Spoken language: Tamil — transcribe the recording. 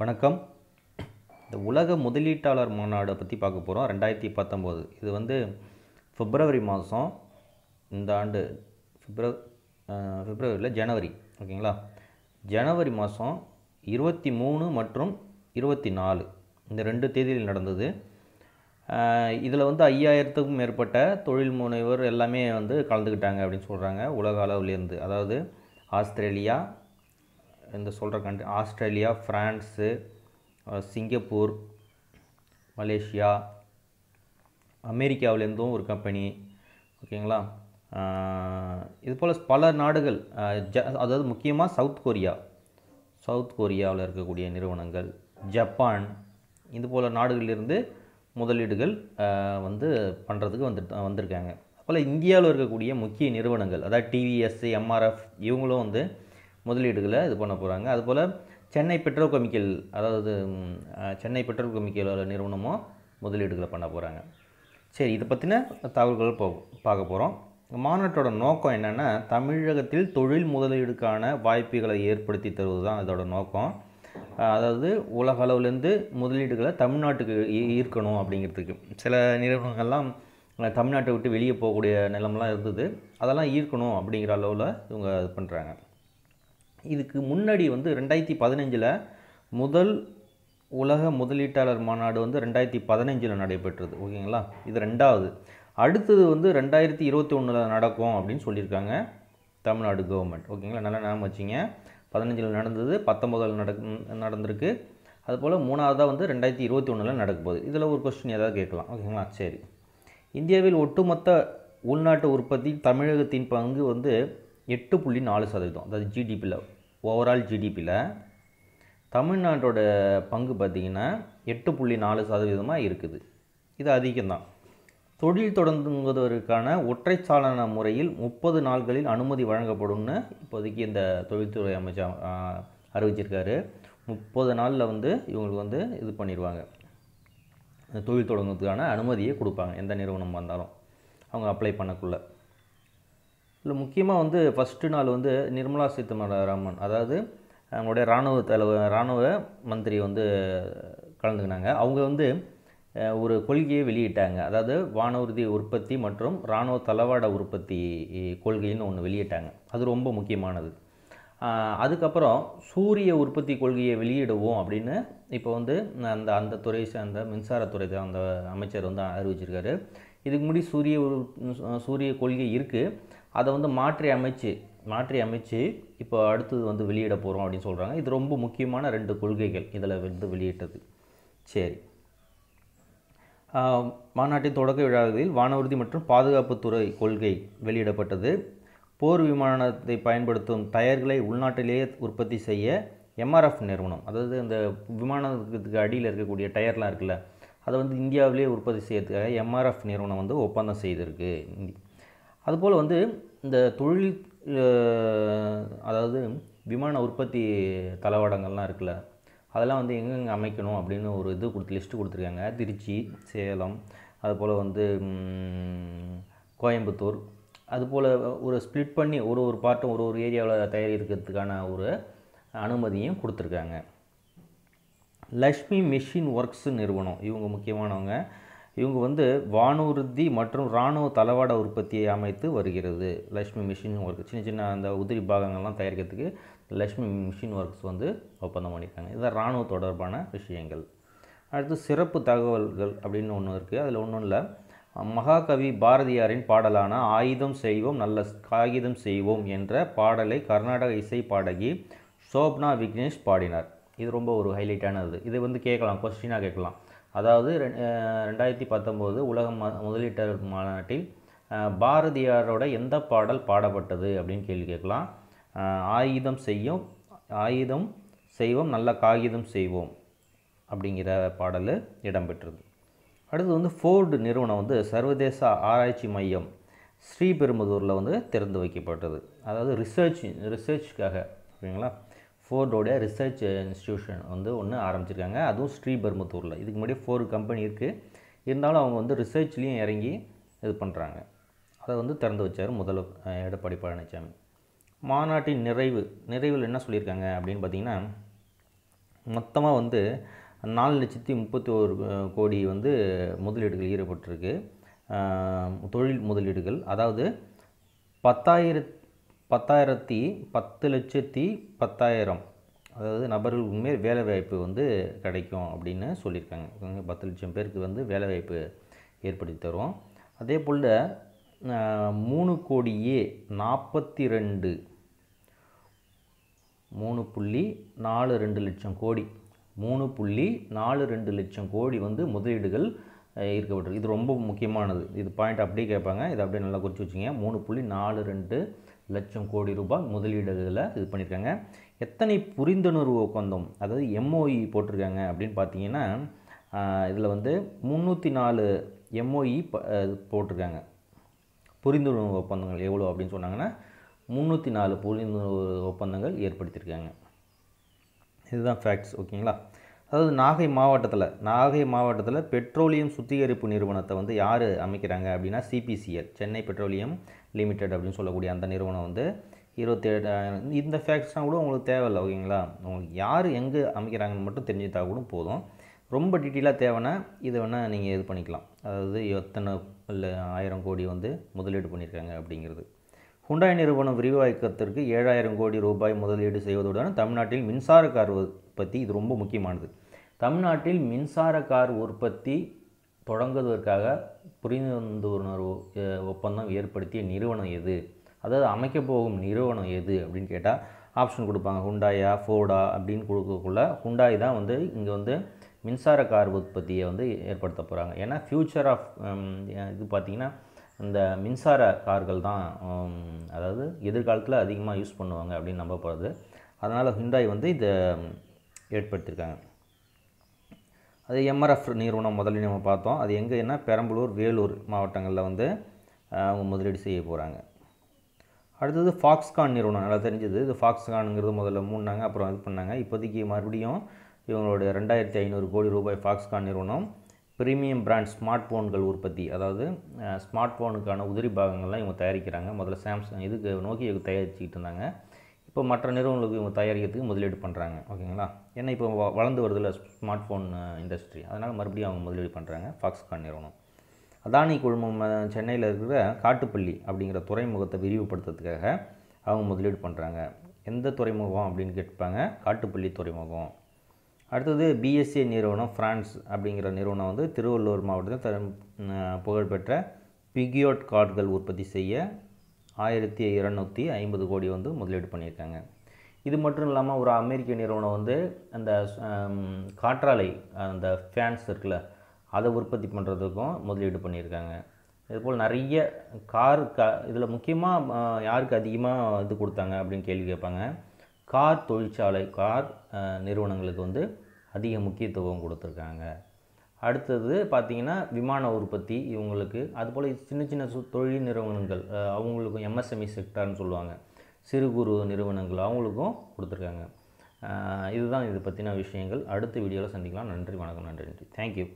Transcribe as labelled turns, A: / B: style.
A: வணக்கம் இந்த உலக முதலீட்டாளர் மாநாடை பற்றி பார்க்க போகிறோம் ரெண்டாயிரத்தி பத்தொம்போது இது வந்து பிப்ரவரி மாதம் இந்த ஆண்டு பிப்ரவ பிப்ரவரியில் ஜனவரி ஓகேங்களா ஜனவரி மாதம் இருபத்தி மூணு மற்றும் இருபத்தி நாலு இந்த ரெண்டு தேதியில் நடந்தது இதில் வந்து ஐயாயிரத்துக்கும் மேற்பட்ட தொழில் முனைவர் எல்லாமே வந்து கலந்துக்கிட்டாங்க அப்படின்னு சொல்கிறாங்க உலக அளவுலேருந்து அதாவது ஆஸ்திரேலியா இந்த சொல்கிற country Australia France Singapore Malaysia அமெரிக்காவிலேருந்தும் ஒரு கம்பெனி ஓகேங்களா இது போல் பல நாடுகள் ஜ அதாவது முக்கியமாக சவுத் கொரியா சவுத் கொரியாவில் இருக்கக்கூடிய நிறுவனங்கள் ஜப்பான் இது போல் நாடுகளிலிருந்து முதலீடுகள் வந்து பண்ணுறதுக்கு வந்துட்டு வந்திருக்காங்க போல் இந்தியாவில் இருக்கக்கூடிய முக்கிய நிறுவனங்கள் அதாவது டிவிஎஸ்சி எம்ஆர்எஃப் இவங்களும் வந்து முதலீடுகளை இது பண்ண போகிறாங்க அதுபோல் சென்னை பெட்ரோ கெமிக்கல் அதாவது சென்னை கெமிக்கல் நிறுவனமும் முதலீடுகளை பண்ண போகிறாங்க சரி இதை பற்றின தகவல்கள் போ பார்க்க போகிறோம் மாநாட்டோட நோக்கம் என்னென்னா தமிழகத்தில் தொழில் முதலீடுக்கான வாய்ப்புகளை ஏற்படுத்தி தருவது தான் இதோட நோக்கம் அதாவது உலக அளவுலேருந்து முதலீடுகளை தமிழ்நாட்டுக்கு ஈர்க்கணும் அப்படிங்கிறதுக்கு சில நிறுவனங்கள்லாம் தமிழ்நாட்டை விட்டு வெளியே போகக்கூடிய நிலமெலாம் இருந்தது அதெல்லாம் ஈர்க்கணும் அப்படிங்கிற அளவில் இவங்க இது பண்ணுறாங்க இதுக்கு முன்னாடி வந்து ரெண்டாயிரத்தி பதினஞ்சில் முதல் உலக முதலீட்டாளர் மாநாடு வந்து ரெண்டாயிரத்தி பதினஞ்சில் நடைபெற்றது ஓகேங்களா இது ரெண்டாவது அடுத்தது வந்து ரெண்டாயிரத்தி இருபத்தி ஒன்றில் நடக்கும் அப்படின்னு சொல்லியிருக்காங்க தமிழ்நாடு கவர்மெண்ட் ஓகேங்களா நல்லா ஞாபகம் வச்சிங்க பதினஞ்சில் நடந்தது பத்தொம்பதில் நடக் நடந்திருக்கு அதுபோல் மூணாவதாக வந்து ரெண்டாயிரத்தி இருபத்தி ஒன்றில் நடக்க போகுது இதில் ஒரு கொஸ்டின் ஏதாவது கேட்கலாம் ஓகேங்களா சரி இந்தியாவில் ஒட்டுமொத்த உள்நாட்டு உற்பத்தி தமிழகத்தின் பங்கு வந்து எட்டு புள்ளி நாலு சதவீதம் அதாவது ஜிடிபியில் ஓவரால் ஜிடிபியில் தமிழ்நாட்டோட பங்கு பார்த்திங்கன்னா எட்டு புள்ளி நாலு சதவீதமாக இருக்குது இது அதிகம்தான் தொழில் தொடங்குவதற்கான ஒற்றைச்சாளன முறையில் முப்பது நாள்களில் அனுமதி வழங்கப்படும்னு இப்போதைக்கு இந்த தொழில்துறை அமைச்சர் அறிவிச்சிருக்காரு முப்பது நாளில் வந்து இவங்களுக்கு வந்து இது பண்ணிடுவாங்க தொழில் தொடங்குறதுக்கான அனுமதியை கொடுப்பாங்க எந்த நிறுவனம் வந்தாலும் அவங்க அப்ளை பண்ணக்குள்ளே இதில் முக்கியமாக வந்து ஃபஸ்ட்டு நாள் வந்து நிர்மலா சீதாராமன் அதாவது அவங்களுடைய இராணுவ தலைவர் இராணுவ மந்திரி வந்து கலந்துக்கினாங்க அவங்க வந்து ஒரு கொள்கையை வெளியிட்டாங்க அதாவது வானூர்தி உற்பத்தி மற்றும் இராணுவ தளவாட உற்பத்தி கொள்கைன்னு ஒன்று வெளியிட்டாங்க அது ரொம்ப முக்கியமானது அதுக்கப்புறம் சூரிய உற்பத்தி கொள்கையை வெளியிடுவோம் அப்படின்னு இப்போ வந்து அந்த அந்த துறை அந்த மின்சாரத்துறை அந்த அமைச்சர் வந்து அறிவிச்சிருக்காரு இதுக்கு முன்னாடி சூரிய சூரிய கொள்கை இருக்குது அதை வந்து மாற்றி அமைச்சு மாற்றி அமைச்சு இப்போ அடுத்தது வந்து வெளியிட போகிறோம் அப்படின்னு சொல்கிறாங்க இது ரொம்ப முக்கியமான ரெண்டு கொள்கைகள் இதில் வந்து வெளியிட்டது சரி மாநாட்டின் தொடக்க விழாவில் வானூர்தி மற்றும் பாதுகாப்புத்துறை கொள்கை வெளியிடப்பட்டது போர் விமானத்தை பயன்படுத்தும் டயர்களை உள்நாட்டிலேயே உற்பத்தி செய்ய எம்ஆர்எஃப் நிறுவனம் அதாவது அந்த விமானத்துக்கு அடியில் இருக்கக்கூடிய டயர்லாம் இருக்குல்ல அதை வந்து இந்தியாவிலேயே உற்பத்தி செய்யறதுக்காக எம்ஆர்எஃப் நிறுவனம் வந்து ஒப்பந்தம் செய்திருக்கு அதுபோல் வந்து இந்த தொழில் அதாவது விமான உற்பத்தி தளவாடங்கள்லாம் இருக்குல்ல அதெல்லாம் வந்து எங்கெங்கே அமைக்கணும் அப்படின்னு ஒரு இது கொடுத்து லிஸ்ட்டு கொடுத்துருக்காங்க திருச்சி சேலம் அதுபோல் வந்து கோயம்புத்தூர் அதுபோல் ஒரு ஸ்ப்ளிட் பண்ணி ஒரு ஒரு பார்ட்டும் ஒரு ஒரு ஏரியாவில் தயாரிக்கிறதுக்கான ஒரு அனுமதியும் கொடுத்துருக்காங்க லக்ஷ்மி மிஷின் ஒர்க்ஸ் நிறுவனம் இவங்க முக்கியமானவங்க இவங்க வந்து வானூர்தி மற்றும் இராணுவ தளவாட உற்பத்தியை அமைத்து வருகிறது லக்ஷ்மி மிஷின் ஒர்க் சின்ன சின்ன அந்த உதிரி பாகங்கள்லாம் தயாரிக்கிறதுக்கு லக்ஷ்மி மிஷின் ஒர்க்ஸ் வந்து ஒப்பந்தம் பண்ணியிருக்காங்க இதான் இராணுவ தொடர்பான விஷயங்கள் அடுத்து சிறப்பு தகவல்கள் அப்படின்னு ஒன்று இருக்குது அதில் ஒன்றும் இல்லை மகாகவி பாரதியாரின் பாடலான ஆயுதம் செய்வோம் நல்ல காகிதம் செய்வோம் என்ற பாடலை கர்நாடக இசை பாடகி சோப்னா விக்னேஷ் பாடினார் இது ரொம்ப ஒரு ஹைலைட்டான இது இது வந்து கேட்கலாம் கொஸ்டினாக கேட்கலாம் அதாவது ரெண்டாயிரத்தி பத்தொம்போது உலக முதலீட்டர் மாநாட்டில் பாரதியாரோட எந்த பாடல் பாடப்பட்டது அப்படின்னு கேள்வி கேட்கலாம் ஆயுதம் செய்யும் ஆயுதம் செய்வோம் நல்ல காகிதம் செய்வோம் அப்படிங்கிற பாடல் இடம்பெற்றது அடுத்து வந்து ஃபோர்டு நிறுவனம் வந்து சர்வதேச ஆராய்ச்சி மையம் ஸ்ரீபெரும்புதூரில் வந்து திறந்து வைக்கப்பட்டது அதாவது ரிசர்ச் ரிசர்ச்சுக்காக ஓகேங்களா ஃபோர்டோடைய ரிசர்ச் இன்ஸ்டியூஷன் வந்து ஒன்று ஆரம்பிச்சிருக்காங்க அதுவும் ஸ்ரீபெரும்புத்தூரில் இதுக்கு முன்னாடி ஃபோர் கம்பெனி இருக்குது இருந்தாலும் அவங்க வந்து ரிசர்ச்லேயும் இறங்கி இது பண்ணுறாங்க அதை வந்து திறந்து வச்சார் முதல்வர் எடப்பாடி பழனிசாமி மாநாட்டின் நிறைவு நிறைவில் என்ன சொல்லியிருக்காங்க அப்படின்னு பார்த்திங்கன்னா மொத்தமாக வந்து நாலு லட்சத்தி முப்பத்தி ஒரு கோடி வந்து முதலீடுகள் ஈடுபட்டிருக்கு தொழில் முதலீடுகள் அதாவது பத்தாயிரத்தி பத்தாயிரத்தி பத்து லட்சத்தி பத்தாயிரம் அதாவது நபர்களுக்குமே வேலை வேலைவாய்ப்பு வந்து கிடைக்கும் அப்படின்னு சொல்லியிருக்காங்க பத்து லட்சம் பேருக்கு வந்து வேலைவாய்ப்பு ஏற்படுத்தி தரும் அதே போல் மூணு கோடியே நாற்பத்தி ரெண்டு மூணு புள்ளி நாலு ரெண்டு லட்சம் கோடி மூணு புள்ளி நாலு ரெண்டு லட்சம் கோடி வந்து முதலீடுகள் ஈர்க்கப்பட்டிருக்கு இது ரொம்ப முக்கியமானது இது பாயிண்ட் அப்படியே கேட்பாங்க இது அப்படியே நல்லா குறித்து வச்சுங்க மூணு புள்ளி நாலு ரெண்டு லட்சம் கோடி ரூபாய் முதலீடுகளை இது பண்ணியிருக்காங்க எத்தனை புரிந்துணர்வு ஒப்பந்தம் அதாவது எம்ஓஇ e போட்டிருக்காங்க அப்படின்னு பார்த்தீங்கன்னா இதில் வந்து முந்நூற்றி நாலு எம்ஓஇ e போட்டிருக்காங்க புரிந்துணர்வு ஒப்பந்தங்கள் எவ்வளோ அப்படின்னு சொன்னாங்கன்னா முந்நூற்றி நாலு புரிந்துணர்வு ஒப்பந்தங்கள் ஏற்படுத்தியிருக்காங்க இதுதான் ஃபேக்ட்ஸ் ஓகேங்களா அதாவது நாகை மாவட்டத்தில் நாகை மாவட்டத்தில் பெட்ரோலியம் சுத்திகரிப்பு நிறுவனத்தை வந்து யார் அமைக்கிறாங்க அப்படின்னா சிபிசிஎல் சென்னை பெட்ரோலியம் லிமிடெட் அப்படின்னு சொல்லக்கூடிய அந்த நிறுவனம் வந்து இருபத்தேழு இந்த ஃபேக்ட்ஸ்னால் கூட உங்களுக்கு தேவையில்லை ஓகேங்களா உங்களுக்கு யார் எங்கே அமைக்கிறாங்கன்னு மட்டும் தெரிஞ்சுட்டா கூட போதும் ரொம்ப டீட்டெயிலாக தேவைன்னா இதை வேணால் நீங்கள் இது பண்ணிக்கலாம் அதாவது எத்தனை இல்லை ஆயிரம் கோடி வந்து முதலீடு பண்ணியிருக்காங்க அப்படிங்கிறது ஹுண்டாய் நிறுவனம் விரிவாக்கத்திற்கு ஏழாயிரம் கோடி ரூபாய் முதலீடு செய்வதுடன் தமிழ்நாட்டில் மின்சார கார் உற்பத்தி இது ரொம்ப முக்கியமானது தமிழ்நாட்டில் மின்சார கார் உற்பத்தி தொடங்குவதற்காக புரிந்துணர்வு ஒப்பந்தம் ஏற்படுத்திய நிறுவனம் எது அதாவது அமைக்க போகும் நிறுவனம் எது அப்படின்னு கேட்டால் ஆப்ஷன் கொடுப்பாங்க ஹுண்டாயா ஃபோர்டா அப்படின்னு கொடுக்கக்குள்ள ஹுண்டாய் தான் வந்து இங்கே வந்து மின்சார கார் உற்பத்தியை வந்து ஏற்படுத்த போகிறாங்க ஏன்னா ஃப்யூச்சர் ஆஃப் இது பார்த்திங்கன்னா இந்த மின்சார கார்கள் தான் அதாவது எதிர்காலத்தில் அதிகமாக யூஸ் பண்ணுவாங்க அப்படின்னு நம்ப போகிறது அதனால் ஹுண்டாய் வந்து இந்த ஏற்படுத்தியிருக்காங்க அது எம்ஆர்எஃப் நிறுவனம் முதலில் நம்ம பார்த்தோம் அது எங்கேன்னா பெரம்பலூர் வேலூர் மாவட்டங்களில் வந்து அவங்க முதலீடு செய்ய போகிறாங்க அடுத்தது ஃபாக்ஸ்கான் நிறுவனம் நல்லா தெரிஞ்சது இது ஃபாக்ஸ்கானுங்கிறது முதல்ல மூணாங்க அப்புறம் இது பண்ணாங்க இப்போதைக்கு மறுபடியும் இவங்களுடைய ரெண்டாயிரத்தி ஐநூறு கோடி ரூபாய் ஃபாக்ஸ்கான் நிறுவனம் ப்ரீமியம் பிராண்ட் ஸ்மார்ட் ஃபோன்கள் உற்பத்தி அதாவது ஸ்மார்ட் ஃபோனுக்கான உதிரி பாகங்கள்லாம் இவங்க தயாரிக்கிறாங்க முதல்ல சாம்சங் இதுக்கு நோக்கி தயாரிச்சுக்கிட்டு இருந்தாங்க இப்போ மற்ற நிறுவனங்களுக்கு இவங்க தயாரிக்கிறதுக்கு முதலீடு பண்ணுறாங்க ஓகேங்களா ஏன்னா இப்போ வளர்ந்து வருதுல ஸ்மார்ட் ஃபோன் இண்டஸ்ட்ரி அதனால் மறுபடியும் அவங்க முதலீடு பண்ணுறாங்க ஃபாக்ஸ்கான் நிறுவனம் அதானி குழுமம் சென்னையில் இருக்கிற காட்டுப்பள்ளி அப்படிங்கிற துறைமுகத்தை விரிவுபடுத்துறதுக்காக அவங்க முதலீடு பண்ணுறாங்க எந்த துறைமுகம் அப்படின்னு கேட்பாங்க காட்டுப்பள்ளி துறைமுகம் அடுத்தது பிஎஸ்சி நிறுவனம் ஃப்ரான்ஸ் அப்படிங்கிற நிறுவனம் வந்து திருவள்ளூர் மாவட்டத்தில் புகழ்பெற்ற பிகியோட் கார்டுகள் உற்பத்தி செய்ய ஆயிரத்தி இரநூத்தி ஐம்பது கோடி வந்து முதலீடு பண்ணியிருக்காங்க இது மட்டும் இல்லாமல் ஒரு அமெரிக்க நிறுவனம் வந்து அந்த காற்றாலை அந்த ஃபேன்ஸ் இருக்குல்ல அதை உற்பத்தி பண்ணுறதுக்கும் முதலீடு பண்ணியிருக்காங்க இதுபோல் நிறைய கார் க இதில் முக்கியமாக யாருக்கு அதிகமாக இது கொடுத்தாங்க அப்படின்னு கேள்வி கேட்பாங்க கார் தொழிற்சாலை கார் நிறுவனங்களுக்கு வந்து அதிக முக்கியத்துவம் கொடுத்துருக்காங்க அடுத்தது பார்த்திங்கன்னா விமான உற்பத்தி இவங்களுக்கு அதுபோல் சின்ன சின்ன தொழில் நிறுவனங்கள் அவங்களுக்கும் எம்எஸ்எம்இ செக்டர்னு e சொல்லுவாங்க சிறு குறு நிறுவனங்கள் அவங்களுக்கும் கொடுத்துருக்காங்க இதுதான் இது பற்றின விஷயங்கள் அடுத்த வீடியோவில் சந்திக்கலாம் நன்றி வணக்கம் நன்றி நன்றி தேங்க்யூ